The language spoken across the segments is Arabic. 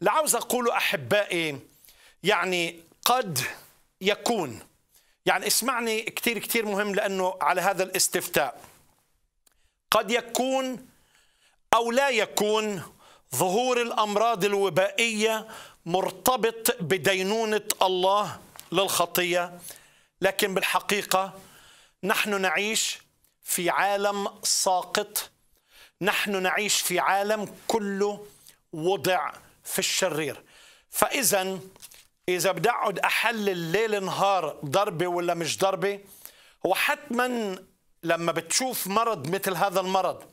لعاوز أقوله أحبائي يعني قد يكون يعني اسمعني كثير كثير مهم لأنه على هذا الاستفتاء قد يكون أو لا يكون ظهور الأمراض الوبائية مرتبط بدينونة الله للخطية لكن بالحقيقة نحن نعيش في عالم ساقط نحن نعيش في عالم كله وضع في الشرير فاذا اذا بدي اقعد احلل ليل نهار ضربه ولا مش ضربه هو حتما لما بتشوف مرض مثل هذا المرض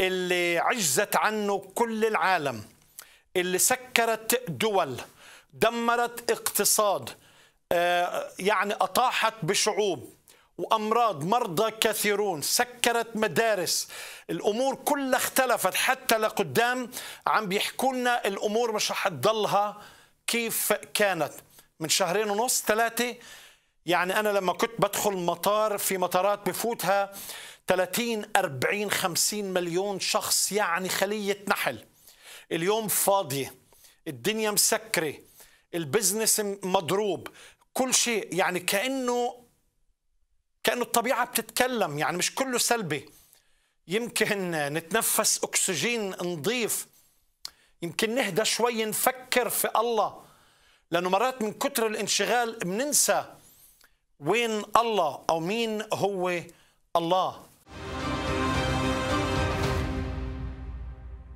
اللي عجزت عنه كل العالم اللي سكرت دول دمرت اقتصاد آه، يعني اطاحت بشعوب وأمراض مرضى كثيرون سكرت مدارس الأمور كلها اختلفت حتى لقدام عم بيحكوا لنا الأمور مش رح تضلها كيف كانت من شهرين ونص ثلاثة يعني أنا لما كنت بدخل مطار في مطارات بفوتها 30 40 50 مليون شخص يعني خلية نحل اليوم فاضية الدنيا مسكرة البزنس مضروب كل شيء يعني كأنه كأنه الطبيعة بتتكلم يعني مش كله سلبي يمكن نتنفس أكسجين نضيف يمكن نهدى شوي نفكر في الله لأنه مرات من كتر الانشغال بننسى وين الله أو مين هو الله